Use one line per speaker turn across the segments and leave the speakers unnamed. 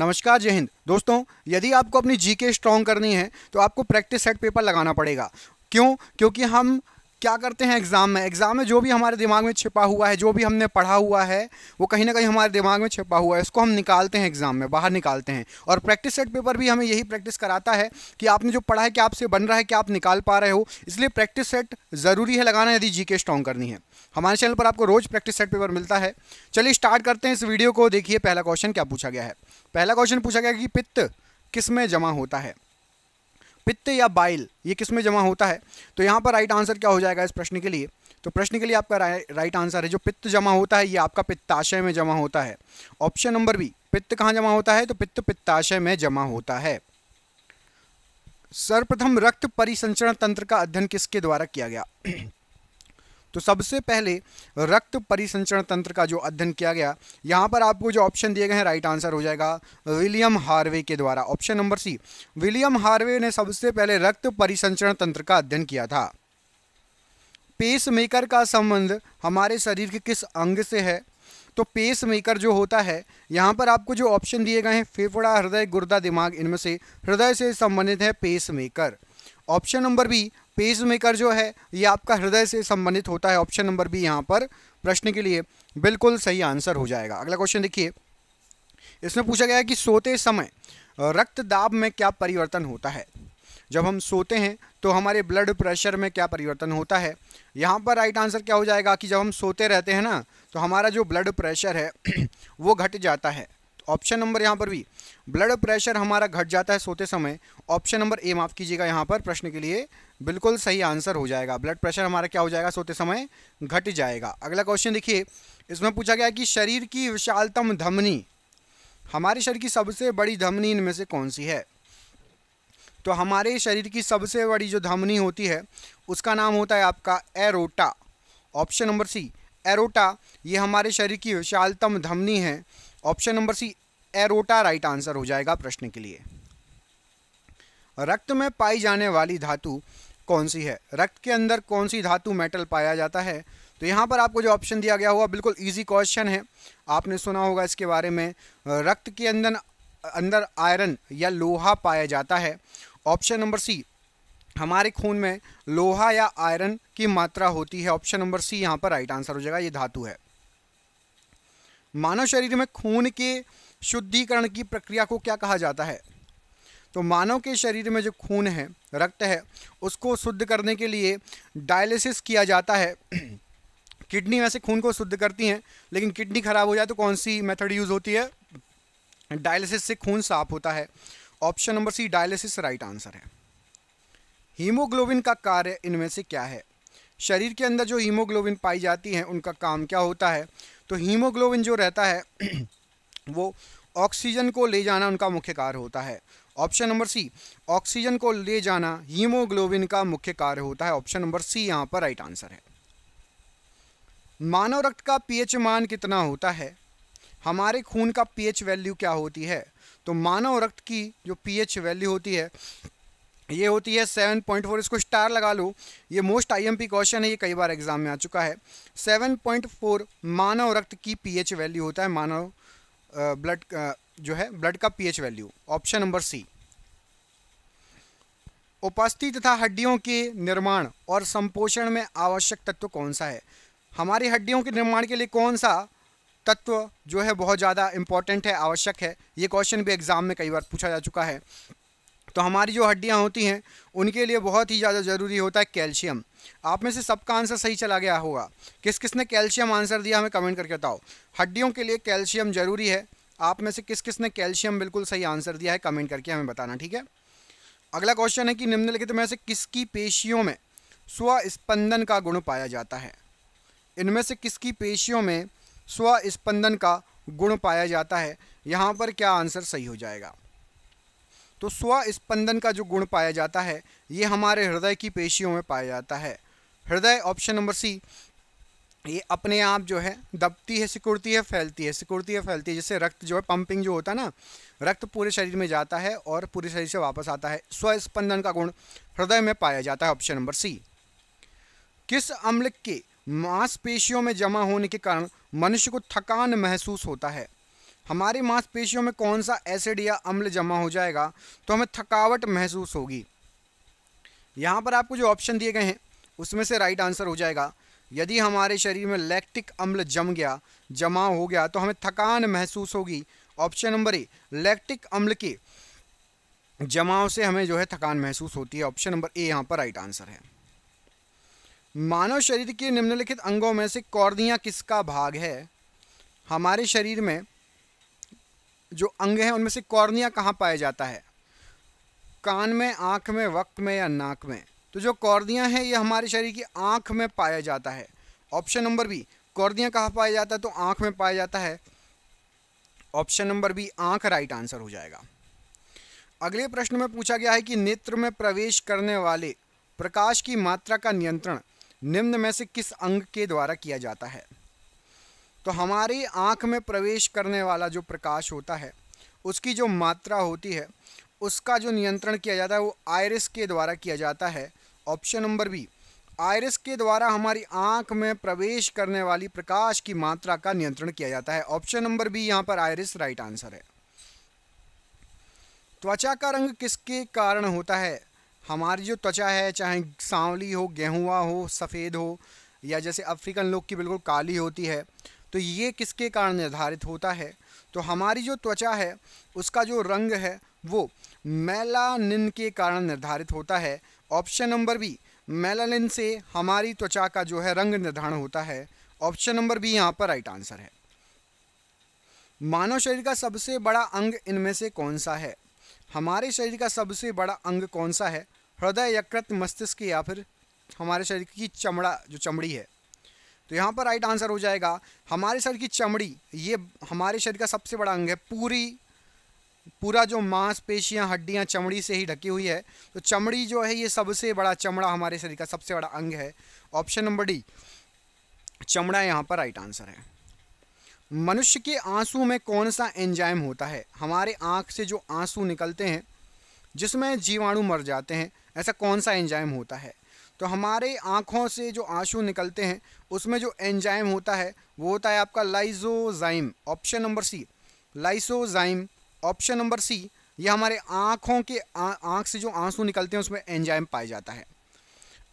नमस्कार जय हिंद दोस्तों यदि आपको अपनी जीके स्ट्रांग करनी है तो आपको प्रैक्टिस सेट पेपर लगाना पड़ेगा क्यों क्योंकि हम क्या करते हैं एग्ज़ाम में एग्ज़ाम में जो भी हमारे दिमाग में छिपा हुआ है जो भी हमने पढ़ा हुआ है वो कहीं ना कहीं हमारे दिमाग में छिपा हुआ है उसको हम निकालते हैं एग्ज़ाम में बाहर निकालते हैं और प्रैक्टिस सेट पेपर भी हमें यही प्रैक्टिस कराता है कि आपने जो पढ़ा है कि आपसे बन रहा है कि आप निकाल पा रहे हो इसलिए प्रैक्टिस सेट ज़रूरी है लगाना यदि जी के स्ट्रॉन्ग करनी है हमारे चैनल पर आपको रोज़ प्रैक्टिस सेट पेपर मिलता है चलिए स्टार्ट करते हैं इस वीडियो को देखिए पहला क्वेश्चन क्या पूछा गया है पहला क्वेश्चन पूछा गया कि पित्त किस में जमा होता है पित्त या बाइल ये किस में जमा होता है तो यहाँ पर राइट आंसर क्या हो जाएगा इस प्रश्न के लिए तो प्रश्न के लिए आपका राइट आंसर है जो पित्त जमा होता है ये आपका पित्ताशय में जमा होता है ऑप्शन नंबर बी पित्त कहाँ जमा होता है तो पित्त पित्ताशय में जमा होता है सर्वप्रथम रक्त परिसंचरण तंत्र का अध्ययन किसके द्वारा किया गया तो सबसे पहले रक्त परिसंचरण तंत्र का जो अध्ययन किया गया यहाँ पर आपको जो ऑप्शन दिए गए हैं राइट आंसर हो जाएगा विलियम हार्वे के द्वारा option number C William Harvey ने सबसे पहले रक्त परिसंचरण तंत्र का अध्ययन किया था पेसमेकर का संबंध हमारे शरीर के किस अंग से है तो पेस मेकर जो होता है यहाँ पर आपको जो ऑप्शन दिए गए हैं फेफड़ा हृदय गुर्दा दिमाग इनमें से हृदय से संबंधित है pacemaker option number B pacemaker जो है ये आपका हृदय से संबंधित होता है ऑप्शन नंबर बी यहाँ पर प्रश्न के लिए बिल्कुल सही आंसर हो जाएगा अगला क्वेश्चन देखिए इसमें पूछा गया है कि सोते समय रक्त दाब में क्या परिवर्तन होता है जब हम सोते हैं तो हमारे ब्लड प्रेशर में क्या परिवर्तन होता है यहाँ पर राइट आंसर क्या हो जाएगा कि जब हम सोते रहते हैं ना तो हमारा जो ब्लड प्रेशर है वो घट जाता है ऑप्शन नंबर यहाँ पर भी ब्लड प्रेशर हमारा घट जाता है सोते समय ऑप्शन नंबर ए माफ़ कीजिएगा यहाँ पर प्रश्न के लिए बिल्कुल सही आंसर हो जाएगा ब्लड प्रेशर हमारा क्या हो जाएगा सोते समय घट जाएगा अगला क्वेश्चन देखिए इसमें पूछा गया कि शरीर की विशालतम धमनी हमारे शरीर की सबसे बड़ी धमनी इनमें से कौन सी है तो हमारे शरीर की सबसे बड़ी जो धमनी होती है उसका नाम होता है आपका aorta option number C aorta ये हमारे शरीर की विशालतम धमनी है option number C aorta right answer हो जाएगा प्रश्न के लिए रक्त में पाई जाने वाली धातु कौन सी है रक्त के अंदर कौन सी धातु मेटल पाया जाता है तो यहाँ पर आपको जो ऑप्शन दिया गया होगा बिल्कुल इजी क्वेश्चन है आपने सुना होगा इसके बारे में रक्त के अंदर अंदर आयरन या लोहा पाया जाता है ऑप्शन नंबर सी हमारे खून में लोहा या आयरन की मात्रा होती है ऑप्शन नंबर सी यहाँ पर राइट आंसर हो जाएगा ये धातु है मानव शरीर में खून के शुद्धिकरण की प्रक्रिया को क्या कहा जाता है तो मानव के शरीर में जो खून है रक्त है उसको शुद्ध करने के लिए डायलिसिस किया जाता है किडनी वैसे खून को शुद्ध करती हैं लेकिन किडनी ख़राब हो जाए तो कौन सी मेथड यूज़ होती है डायलिसिस से खून साफ होता है option number C dialysis right answer है हीमोग्लोबिन का कार्य इनमें से क्या है शरीर के अंदर जो हीमोग्लोबिन पाई जाती हैं उनका काम क्या होता है तो हीमोग्लोबिन जो रहता है वो ऑक्सीजन को ले जाना उनका मुख्य कार्य होता है ऑप्शन नंबर सी ऑक्सीजन को ले जाना हीमोग्लोबिन का मुख्य कार्य होता है ऑप्शन नंबर सी यहाँ पर राइट आंसर है मानव रक्त का पीएच मान कितना होता है हमारे खून का पीएच वैल्यू क्या होती है तो मानव रक्त की जो पीएच वैल्यू होती है ये होती है सेवन पॉइंट फोर इसको स्टार लगा लो ये मोस्ट आईएमपी क्वेश्चन है ये कई बार एग्जाम में आ चुका है सेवन पॉइंट फोर मानव रक्त की पीएच वैल्यू होता है मानव ब्लड जो है ब्लड का pH value option number C उपास्थि तथा हड्डियों के निर्माण और संपोषण में आवश्यक तत्व कौन सा है हमारी हड्डियों के निर्माण के लिए कौन सा तत्व जो है बहुत ज़्यादा इम्पॉर्टेंट है आवश्यक है ये क्वेश्चन भी एग्जाम में कई बार पूछा जा चुका है तो हमारी जो हड्डियाँ होती हैं उनके लिए बहुत ही ज़्यादा ज़रूरी होता है कैल्शियम आप में से सबका आंसर सही चला गया होगा किस किसने कैल्शियम आंसर दिया हमें कमेंट करके बताओ हड्डियों के लिए कैल्शियम ज़रूरी है आप में से किस किसने कैल्शियम बिल्कुल सही आंसर दिया है कमेंट करके हमें बताना ठीक है अगला क्वेश्चन है कि निम्नलिखित में से किसकी पेशियों में स्वस्पंदन का गुण पाया जाता है इनमें से किसकी पेशियों में स्वस्पंदन का गुण पाया जाता है यहाँ पर क्या आंसर सही हो जाएगा तो स्व स्पंदन का जो गुण पाया जाता है ये हमारे हृदय की पेशियों में पाया जाता है हृदय ऑप्शन नंबर सी ये अपने आप जो है दबती है सिकुड़ती है फैलती है सिकुड़ती है फैलती है जैसे रक्त जो है पंपिंग जो होता है ना रक्त पूरे शरीर में जाता है और पूरे शरीर से वापस आता है स्वस्पंदन का गुण हृदय में पाया जाता है ऑप्शन नंबर सी किस अम्ल के मांसपेशियों में जमा होने के कारण मनुष्य को थकान महसूस होता है हमारी मांसपेशियों में कौन सा एसिड या अम्ल जमा हो जाएगा तो हमें थकावट महसूस होगी यहाँ पर आपको जो ऑप्शन दिए गए हैं उसमें से राइट आंसर हो जाएगा यदि हमारे शरीर में लैक्टिक अम्ल जम गया जमा हो गया तो हमें थकान महसूस होगी ऑप्शन नंबर ए लैक्टिक अम्ल के जमाव से हमें जो है थकान महसूस होती है ऑप्शन नंबर ए यहाँ पर राइट आंसर है मानव शरीर के निम्नलिखित अंगों में से कौर्दियाँ किसका भाग है हमारे शरीर में जो अंग हैं उनमें से कॉर्निया कहाँ पाया जाता है कान में आँख में वक्त में या नाक में तो जो कॉर्निया है ये हमारे शरीर की आँख में पाया जाता है ऑप्शन नंबर बी कॉर्निया कहाँ पाया जाता है तो आँख में पाया जाता है ऑप्शन नंबर बी आँख राइट आंसर हो जाएगा अगले प्रश्न में पूछा गया है कि नेत्र में प्रवेश करने वाले प्रकाश की मात्रा का नियंत्रण निम्न में से किस अंग के द्वारा किया जाता है तो हमारी आँख में प्रवेश करने वाला जो प्रकाश होता है उसकी जो मात्रा होती है उसका जो नियंत्रण किया जाता है वो आयरिस के द्वारा किया जाता है ऑप्शन नंबर बी आयरिस के द्वारा हमारी आंख में प्रवेश करने वाली प्रकाश की मात्रा का नियंत्रण किया जाता है ऑप्शन नंबर बी यहाँ पर आयरिस राइट आंसर है त्वचा का रंग किसके कारण होता है हमारी जो त्वचा है चाहे सांवली हो गेहूँ हो सफ़ेद हो या जैसे अफ्रीकन लोग की बिल्कुल काली होती है तो ये किसके कारण निर्धारित होता है तो हमारी जो त्वचा है उसका जो रंग है वो मेलानिन के कारण निर्धारित होता है ऑप्शन नंबर बी मेलानिन से हमारी त्वचा का जो है रंग निर्धारण होता है ऑप्शन नंबर बी यहाँ पर राइट आंसर है मानव शरीर का सबसे बड़ा अंग इनमें से कौन सा है हमारे शरीर का सबसे बड़ा अंग कौन सा है हृदय यकृत मस्तिष्क या फिर हमारे शरीर की चमड़ा जो चमड़ी है तो यहाँ पर राइट आंसर हो जाएगा हमारे शरीर की चमड़ी ये हमारे शरीर का सबसे बड़ा अंग है पूरी पूरा जो मांस पेशियाँ हड्डियाँ चमड़ी से ही ढकी हुई है तो चमड़ी जो है ये सबसे बड़ा चमड़ा हमारे शरीर का सबसे बड़ा अंग है ऑप्शन नंबर डी चमड़ा यहाँ पर राइट आंसर है मनुष्य के आंसू में कौन सा एंजाइम होता है हमारे आँख से जो आंसू निकलते हैं जिसमें जीवाणु मर जाते हैं ऐसा कौन सा एंजाइम होता है तो हमारे आँखों से जो आंसू निकलते हैं उसमें जो एंजाइम होता है वो होता है आपका lysozyme option number C lysozyme option number C ये हमारे आँखों के आँख से जो आंसू निकलते हैं उसमें एंजाइम पाया जाता है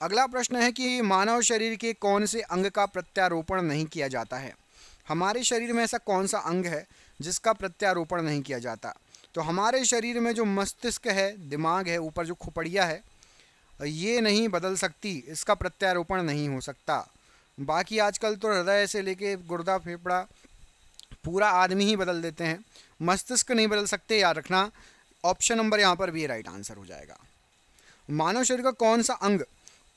अगला प्रश्न है कि मानव शरीर के कौन से अंग का प्रत्यारोपण नहीं किया जाता है हमारे शरीर में ऐसा कौन सा अंग है जिसका प्रत्यारोपण नहीं किया जाता तो हमारे शरीर में जो मस्तिष्क है दिमाग है ऊपर जो खुपड़िया है ये नहीं बदल सकती इसका प्रत्यारोपण नहीं हो सकता बाकी आजकल तो हृदय से लेके गुर्दा फेफड़ा पूरा आदमी ही बदल देते हैं मस्तिष्क नहीं बदल सकते याद रखना ऑप्शन नंबर यहाँ पर भी राइट आंसर हो जाएगा मानव शरीर का कौन सा अंग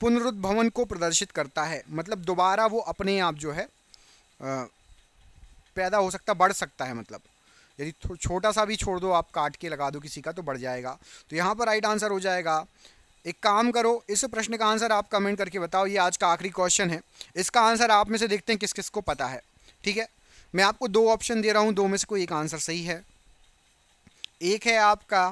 पुनरुद्भवन को प्रदर्शित करता है मतलब दोबारा वो अपने आप जो है पैदा हो सकता बढ़ सकता है मतलब यदि छोटा सा भी छोड़ दो आप काट के लगा दो किसी का तो बढ़ जाएगा तो यहाँ पर राइट आंसर हो जाएगा एक काम करो इस प्रश्न का आंसर आप कमेंट करके बताओ ये आज का आखिरी क्वेश्चन है इसका आंसर आप में से देखते हैं किस किस को पता है ठीक है मैं आपको दो ऑप्शन दे रहा हूँ दो में से कोई एक आंसर सही है एक है आपका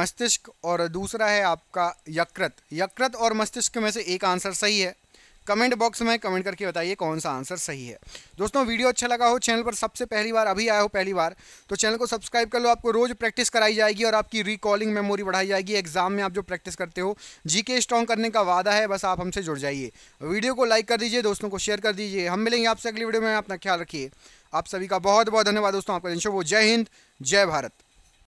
मस्तिष्क और दूसरा है आपका यकृत यकृत और मस्तिष्क में से एक आंसर सही है कमेंट बॉक्स में कमेंट करके बताइए कौन सा आंसर सही है दोस्तों वीडियो अच्छा लगा हो चैनल पर सबसे पहली बार अभी आया हो पहली बार तो चैनल को सब्सक्राइब कर लो आपको रोज़ प्रैक्टिस कराई जाएगी और आपकी रिकॉलिंग मेमोरी बढ़ाई जाएगी एग्जाम में आप जो प्रैक्टिस करते हो जीके स्ट्रॉन्ग करने का वादा है बस आप हमसे जुड़ जाइए वीडियो को लाइक कर दीजिए दोस्तों को शेयर कर दीजिए हम मिलेंगे आपसे अगली वीडियो में अपना ख्याल रखिए आप सभी का बहुत बहुत धन्यवाद दोस्तों आपका दिन जय हिंद जय भारत